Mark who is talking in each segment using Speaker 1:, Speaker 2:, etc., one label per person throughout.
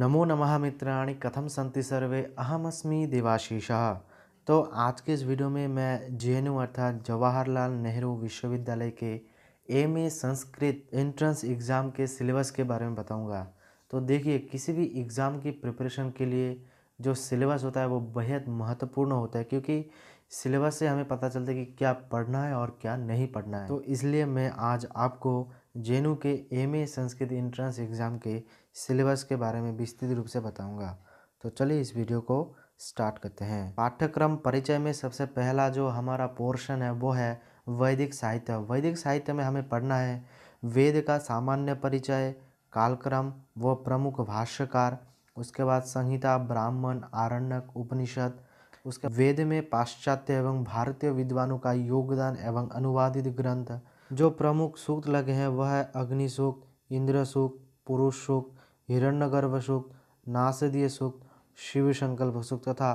Speaker 1: नमो नमः मित्राणि कथम संति सर्वे अस्मी देवाशीषः तो आज के इस वीडियो में मैं जे अर्थात जवाहरलाल नेहरू विश्वविद्यालय के M A Sanskrit entrance exam के सिलेबस के बारे में बताऊंगा तो देखिए किसी भी एग्ज़ाम की प्रिपरेशन के लिए जो सिलेबस होता है वो बेहद महत्वपूर्ण होता है क्योंकि सिलेबस से हमें पता चलता है कि क्या पढ़ना है और क्या नहीं पढ़ना है तो इसलिए मैं आज आपको जे के एम संस्कृत एंट्रेंस एग्ज़ाम के सिलेबस के बारे में विस्तृत रूप से बताऊंगा तो चलिए इस वीडियो को स्टार्ट करते हैं पाठ्यक्रम परिचय में सबसे पहला जो हमारा पोर्शन है वो है वैदिक साहित्य वैदिक साहित्य में हमें पढ़ना है वेद का सामान्य परिचय कालक्रम व प्रमुख भाष्यकार उसके बाद संहिता ब्राह्मण आरण्यक उपनिषद उसके वेद में पाश्चात्य एवं भारतीय विद्वानों का योगदान एवं अनुवादित ग्रंथ जो प्रमुख सूक्त लगे हैं वह है अग्निसूक्त इंद्र सूक्त पुरुष हिरण्यगर्भ सूक्त नासदीय सूक्त शिव संकल्प सूक्त तथा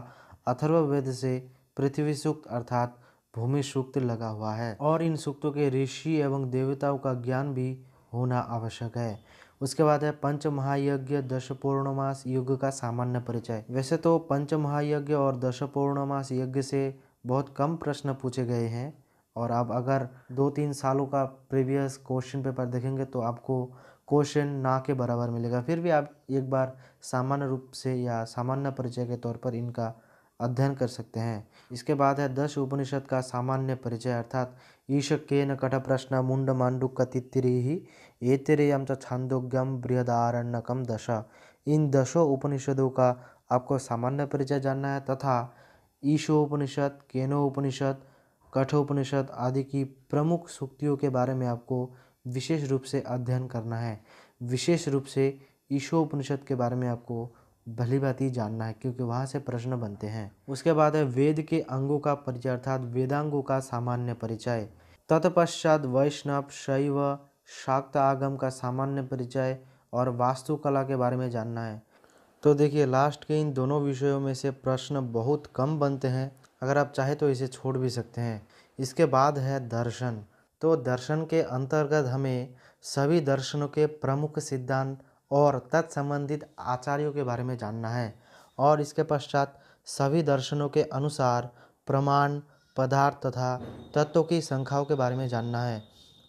Speaker 1: अथर्ववेद से पृथ्वी सूक्त अर्थात भूमि सूक्त लगा हुआ है और इन सूक्तों के ऋषि एवं देवताओं का ज्ञान भी होना आवश्यक है उसके बाद है पंच महायज्ञ दश पूर्णमास युग का सामान्य परिचय वैसे तो पंच महायज्ञ और दश पूर्णमास यज्ञ से बहुत कम प्रश्न पूछे गए हैं और आप अगर दो तीन सालों का प्रीवियस क्वेश्चन पेपर देखेंगे तो आपको क्वेश्चन ना के बराबर मिलेगा फिर भी आप एक बार सामान्य रूप से या सामान्य परिचय के तौर पर इनका अध्ययन कर सकते हैं इसके बाद है दश उपनिषद का सामान्य परिचय अर्थात ईश कठ प्रश्न मुंड मांडू कतित्तिरी एतिरेयम च छांदोग्यम बृहदारण्यकम दशा इन दशों उपनिषदों का आपको सामान्य परिचय जानना है तथा ईशोपनिषद उपनिषद कठोपनिषद आदि की प्रमुख सूक्तियों के बारे में आपको विशेष रूप से अध्ययन करना है विशेष रूप से ईशोपनिषद के बारे में आपको भली ही जानना है क्योंकि वहाँ से प्रश्न बनते हैं उसके बाद है वेद के अंगों का परिचय अर्थात वेदांगों का सामान्य परिचय तत्पश्चात वैष्णव शैव शाक्त आगम का सामान्य परिचय और वास्तुकला के बारे में जानना है तो देखिए लास्ट के इन दोनों विषयों में से प्रश्न बहुत कम बनते हैं अगर आप चाहें तो इसे छोड़ भी सकते हैं इसके बाद है दर्शन तो दर्शन के अंतर्गत हमें सभी दर्शनों के प्रमुख सिद्धांत और तत्संबंधित आचार्यों के बारे में जानना है और इसके पश्चात सभी दर्शनों के अनुसार प्रमाण पदार्थ तथा तत्वों की संख्याओं के बारे में जानना है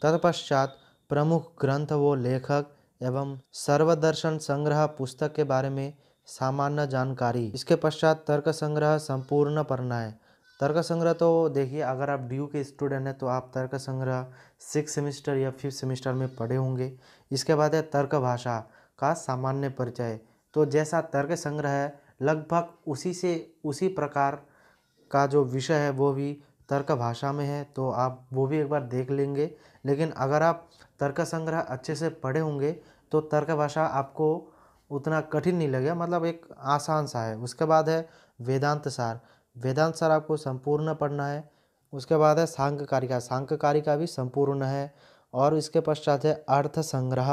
Speaker 1: तत्पश्चात प्रमुख ग्रंथ व लेखक एवं सर्वदर्शन संग्रह पुस्तक के बारे में सामान्य जानकारी इसके पश्चात तर्क संग्रह संपूर्ण पढ़ना है तर्क संग्रह तो देखिए अगर आप डी के स्टूडेंट हैं तो आप तर्क संग्रह सिक्स सेमेस्टर या फिफ्थ सेमेस्टर में पढ़े होंगे इसके बाद है तर्क भाषा का सामान्य परिचय तो जैसा तर्क संग्रह है लगभग उसी से उसी प्रकार का जो विषय है वो भी तर्क भाषा में है तो आप वो भी एक बार देख लेंगे लेकिन अगर आप तर्क संग्रह अच्छे से पढ़े होंगे तो तर्क भाषा आपको उतना कठिन नहीं लगेगा मतलब एक आसान सा है उसके बाद है वेदांत सार वेदांत सर आपको संपूर्ण पढ़ना है उसके बाद है सांख्य कारिका कारिका भी संपूर्ण है और इसके पश्चात है अर्थ संग्रह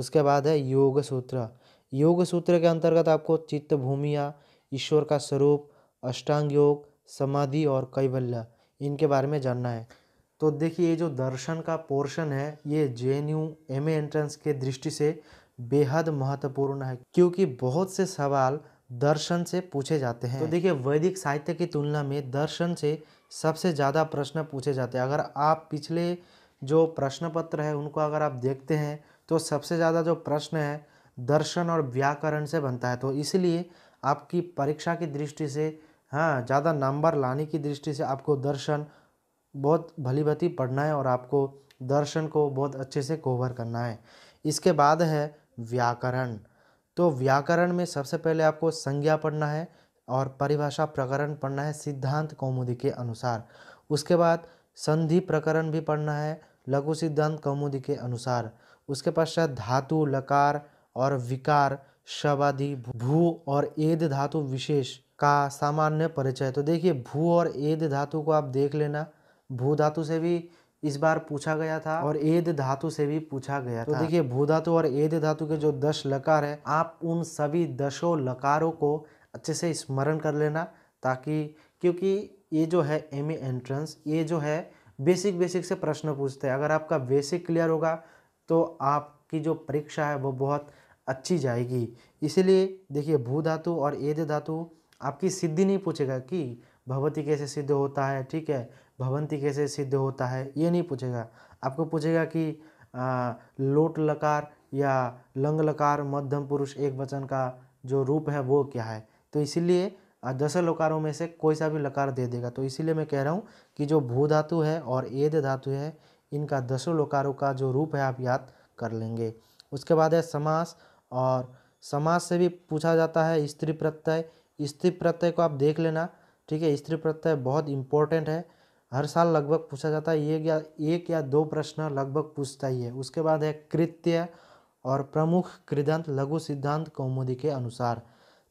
Speaker 1: उसके बाद है योग सूत्र योग सूत्र के अंतर्गत आपको चित्त भूमिया ईश्वर का स्वरूप अष्टांग योग समाधि और कैवल्य इनके बारे में जानना है तो देखिए ये जो दर्शन का पोर्शन है ये J N U M entrance के दृष्टि से बेहद महत्वपूर्ण है क्योंकि बहुत से सवाल दर्शन से पूछे जाते हैं तो देखिए वैदिक साहित्य की तुलना में दर्शन से सबसे ज़्यादा प्रश्न पूछे जाते हैं अगर आप पिछले जो प्रश्न पत्र है उनको अगर आप देखते हैं तो सबसे ज़्यादा जो प्रश्न है दर्शन और व्याकरण से बनता है तो इसलिए आपकी परीक्षा की दृष्टि से हाँ ज़्यादा नंबर लाने की दृष्टि से आपको दर्शन बहुत भलीभती पढ़ना है और आपको दर्शन को बहुत अच्छे से कोवर करना है इसके बाद है व्याकरण तो व्याकरण में सबसे पहले आपको संज्ञा पढ़ना है और परिभाषा प्रकरण पढ़ना है सिद्धांत कौमुदी के अनुसार उसके बाद संधि प्रकरण भी पढ़ना है लघु सिद्धांत कौमुदी के अनुसार उसके पश्चात धातु लकार और विकार शबादि भू और एद धातु विशेष का सामान्य परिचय तो देखिए भू और एद धातु को आप देख लेना भू धातु से भी इस बार पूछा गया था और एद धातु से भी पूछा गया तो था तो देखिए भू धातु और एद धातु के जो दस लकार है आप उन सभी दशों लकारों को अच्छे से स्मरण कर लेना ताकि क्योंकि ये जो है एम ए एंट्रेंस ये जो है बेसिक बेसिक से प्रश्न पूछते हैं अगर आपका बेसिक क्लियर होगा तो आपकी जो परीक्षा है वो बहुत अच्छी जाएगी इसीलिए देखिए भू धातु और एद धातु आपकी सिद्धि नहीं पूछेगा कि भगवती कैसे सिद्ध होता है ठीक है भवंती कैसे सिद्ध होता है ये नहीं पूछेगा आपको पूछेगा कि आ, लोट लकार या लंग लकार मध्यम पुरुष एक वचन का जो रूप है वो क्या है तो इसीलिए दस लकारों में से कोई सा भी लकार दे देगा तो इसीलिए मैं कह रहा हूँ कि जो भू धातु है और एद धातु है इनका दसों लकारों का जो रूप है आप याद कर लेंगे उसके बाद है समास और समास से भी पूछा जाता है स्त्री प्रत्यय स्त्री प्रत्यय को आप देख लेना ठीक है स्त्री प्रत्यय बहुत इंपॉर्टेंट है हर साल लगभग पूछा जाता है एक या एक या दो प्रश्न लगभग पूछता ही है उसके बाद है कृत्य और प्रमुख कृदंत लघु सिद्धांत कौमुदी के अनुसार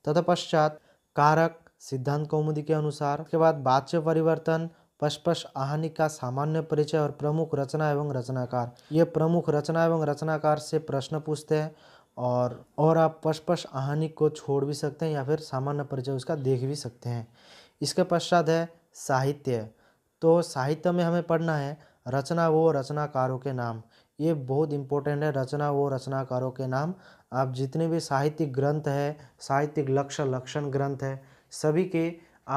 Speaker 1: तत्पश्चात कारक सिद्धांत कौमुदी के अनुसार उसके बाद बाच्य परिवर्तन पशपश आहानी का सामान्य परिचय और प्रमुख रचना एवं रचनाकार ये प्रमुख रचना एवं रचनाकार से प्रश्न पूछते हैं और और आप पशपश आहानी को छोड़ भी सकते हैं या फिर सामान्य परिचय उसका देख भी सकते हैं इसके पश्चात है साहित्य तो साहित्य में हमें पढ़ना है रचना वो रचनाकारों के नाम ये बहुत इंपॉर्टेंट है रचना वो रचनाकारों के नाम आप जितने भी साहित्यिक ग्रंथ है साहित्यिक लक्ष्य लक्षण ग्रंथ है सभी के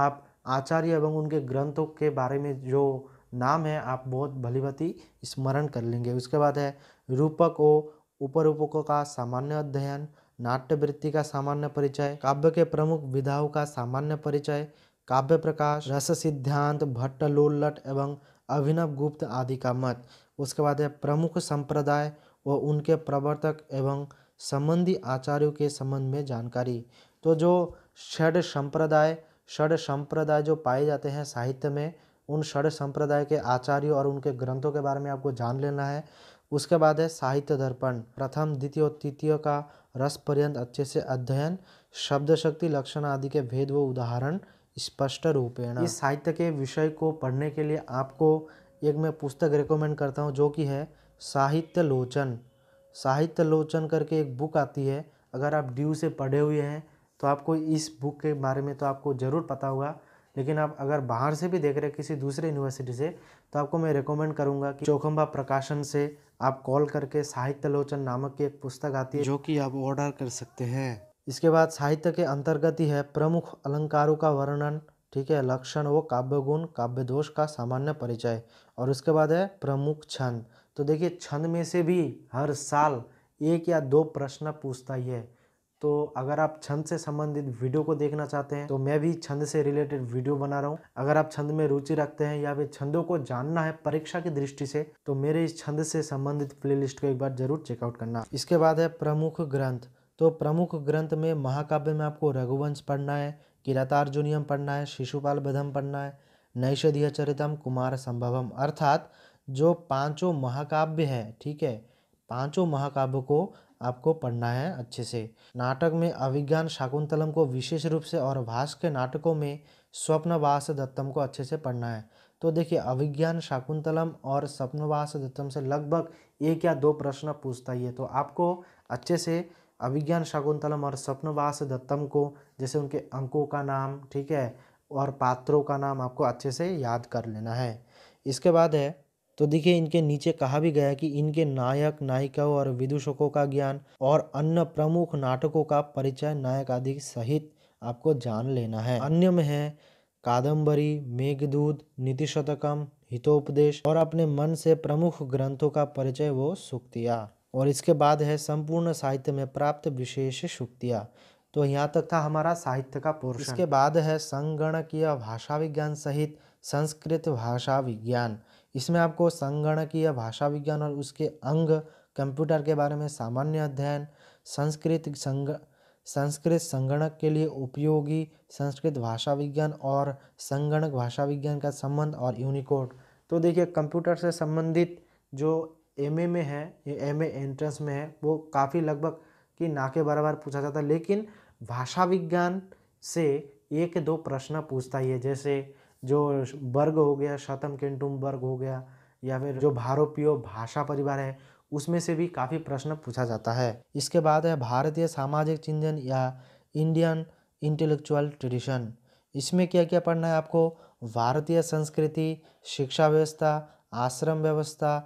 Speaker 1: आप आचार्य एवं उनके ग्रंथों के बारे में जो नाम है आप बहुत भलीभती स्मरण कर लेंगे उसके बाद है रूपक ओ उपरूपकों का सामान्य अध्ययन नाट्यवृत्ति का सामान्य परिचय काव्य के प्रमुख विधाओं का सामान्य परिचय काव्य प्रकाश रस सिद्धांत भट्ट लोल्लट एवं अभिनव गुप्त आदि का मत उसके बाद है प्रमुख संप्रदाय व उनके प्रवर्तक एवं संबंधी आचार्यों के संबंध में जानकारी तो जो षड संप्रदाय षड संप्रदाय जो पाए जाते हैं साहित्य में उन षड संप्रदाय के आचार्यों और उनके ग्रंथों के बारे में आपको जान लेना है उसके बाद है साहित्य दर्पण प्रथम द्वितीय और तृतीय का रस पर्यंत अच्छे से अध्ययन शब्द शक्ति लक्षण आदि के भेद व उदाहरण स्पष्ट रूपेण इस साहित्य के विषय को पढ़ने के लिए आपको एक मैं पुस्तक रिकमेंड करता हूँ जो कि है साहित्य लोचन साहित्य लोचन करके एक बुक आती है अगर आप ड्यू से पढ़े हुए हैं तो आपको इस बुक के बारे में तो आपको ज़रूर पता होगा लेकिन आप अगर बाहर से भी देख रहे हैं किसी दूसरे यूनिवर्सिटी से तो आपको मैं रिकमेंड करूँगा कि चौखम्बा प्रकाशन से आप कॉल करके साहित्य लोचन नामक की एक पुस्तक आती है जो कि आप ऑर्डर कर सकते हैं इसके बाद साहित्य के अंतर्गत ही है प्रमुख अलंकारों का वर्णन ठीक है लक्षण व काव्य गुण काव्य दोष का सामान्य परिचय और उसके बाद है प्रमुख छंद तो देखिए छंद में से भी हर साल एक या दो प्रश्न पूछता ही है तो अगर आप छंद से संबंधित वीडियो को देखना चाहते हैं तो मैं भी छंद से रिलेटेड वीडियो बना रहा हूँ अगर आप छंद में रुचि रखते हैं या फिर छंदों को जानना है परीक्षा की दृष्टि से तो मेरे इस छंद से संबंधित प्लेलिस्ट को एक बार जरूर चेकआउट करना इसके बाद है प्रमुख ग्रंथ तो प्रमुख ग्रंथ में महाकाव्य में आपको रघुवंश पढ़ना है किरातार्जुनियम पढ़ना है शिशुपाल बधम पढ़ना है नैषधीय चरितम कुमार संभवम अर्थात जो पांचों महाकाव्य है ठीक है पांचों महाकाव्य को आपको पढ़ना है अच्छे से नाटक में अभिज्ञान शाकुंतलम को विशेष रूप से और भाष के नाटकों में स्वप्नवास दत्तम को अच्छे से पढ़ना है तो देखिए अभिज्ञान शाकुंतलम और स्वप्नवास दत्तम से लगभग एक या दो प्रश्न पूछता ही है तो आपको अच्छे से अभिज्ञान शकुंतलम और स्वप्नवास दत्तम को जैसे उनके अंकों का नाम ठीक है और पात्रों का नाम आपको अच्छे से याद कर लेना है इसके बाद है तो देखिए इनके नीचे कहा भी गया कि इनके नायक नायिकाओं और विदूषकों का ज्ञान और अन्य प्रमुख नाटकों का परिचय नायक आदि सहित आपको जान लेना है अन्य में है कादम्बरी मेघदूत नीतिशतकम हितोपदेश और अपने मन से प्रमुख ग्रंथों का परिचय वो सुक्तिया और इसके बाद है संपूर्ण साहित्य में प्राप्त विशेष शुक्तियाँ तो यहाँ तक था हमारा साहित्य का पोर्शन इसके बाद है संगणकीय भाषा विज्ञान सहित संस्कृत भाषा विज्ञान इसमें आपको संगणकीय भाषा विज्ञान और उसके अंग कंप्यूटर के बारे में सामान्य अध्ययन संस्कृत संग संस्कृत संगणक के लिए उपयोगी संस्कृत भाषा विज्ञान और संगणक भाषा विज्ञान का संबंध और यूनिकोड तो देखिए कंप्यूटर से संबंधित जो एमए में है एमए एंट्रेंस में है वो काफ़ी लगभग कि ना के बराबर पूछा जाता है लेकिन भाषा विज्ञान से एक दो प्रश्न पूछता ही है जैसे जो वर्ग हो गया शतम किंटुम वर्ग हो गया या फिर जो भारोपियो भाषा परिवार है उसमें से भी काफ़ी प्रश्न पूछा जाता है इसके बाद है भारतीय सामाजिक चिंतन या इंडियन इंटेलेक्चुअल ट्रेडिशन इसमें क्या क्या पढ़ना है आपको भारतीय संस्कृति शिक्षा व्यवस्था आश्रम व्यवस्था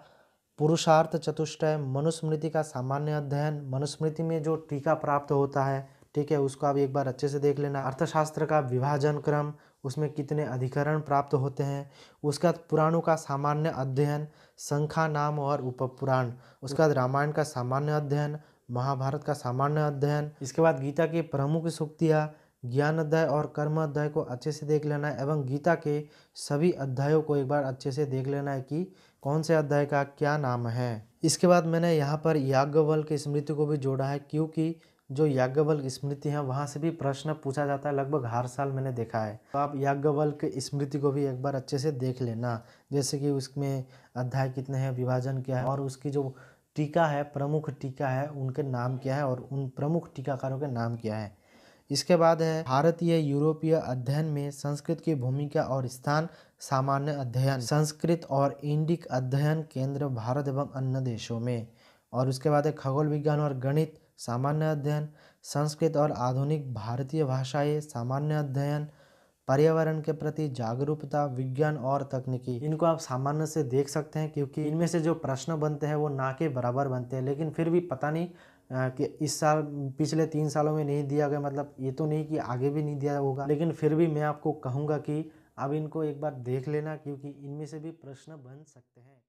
Speaker 1: पुरुषार्थ चतुष्टय मनुस्मृति का सामान्य अध्ययन मनुस्मृति में जो टीका प्राप्त होता है ठीक है उसको आप एक बार अच्छे से देख लेना अर्थशास्त्र का विभाजन क्रम उसमें कितने अधिकरण प्राप्त होते हैं उसके बाद पुराणों का सामान्य अध्ययन संख्या नाम और उपपुराण उसके बाद रामायण का सामान्य अध्ययन महाभारत का सामान्य अध्ययन इसके बाद गीता की प्रमुख सूक्तियाँ ज्ञान अध्याय और कर्म अध्याय को अच्छे से देख लेना है एवं गीता के सभी अध्यायों को एक बार अच्छे से देख लेना है कि कौन से अध्याय का क्या नाम है इसके बाद मैंने यहाँ पर याज्ञवल की स्मृति को भी जोड़ा है क्योंकि जो याज्ञवल स्मृति है वहाँ से भी प्रश्न पूछा जाता है लगभग हर साल मैंने देखा है तो आप याज्ञवल की स्मृति को भी एक बार अच्छे से देख लेना जैसे कि उसमें अध्याय कितने हैं विभाजन क्या है और उसकी जो टीका है प्रमुख टीका है उनके नाम क्या है और उन प्रमुख टीकाकारों के नाम क्या है इसके बाद है भारतीय यूरोपीय अध्ययन में संस्कृत की भूमिका और स्थान सामान्य अध्ययन संस्कृत और इंडिक अध्ययन केंद्र भारत एवं अन्य देशों में और उसके बाद है खगोल विज्ञान और गणित सामान्य अध्ययन संस्कृत और आधुनिक भारतीय भाषाएं सामान्य अध्ययन पर्यावरण के प्रति जागरूकता विज्ञान और तकनीकी इनको आप सामान्य से देख सकते हैं क्योंकि इनमें से जो प्रश्न बनते हैं वो ना के बराबर बनते हैं लेकिन फिर भी पता नहीं कि इस साल पिछले तीन सालों में नहीं दिया गया मतलब ये तो नहीं कि आगे भी नहीं दिया होगा लेकिन फिर भी मैं आपको कहूँगा कि अब इनको एक बार देख लेना क्योंकि इनमें से भी प्रश्न बन सकते हैं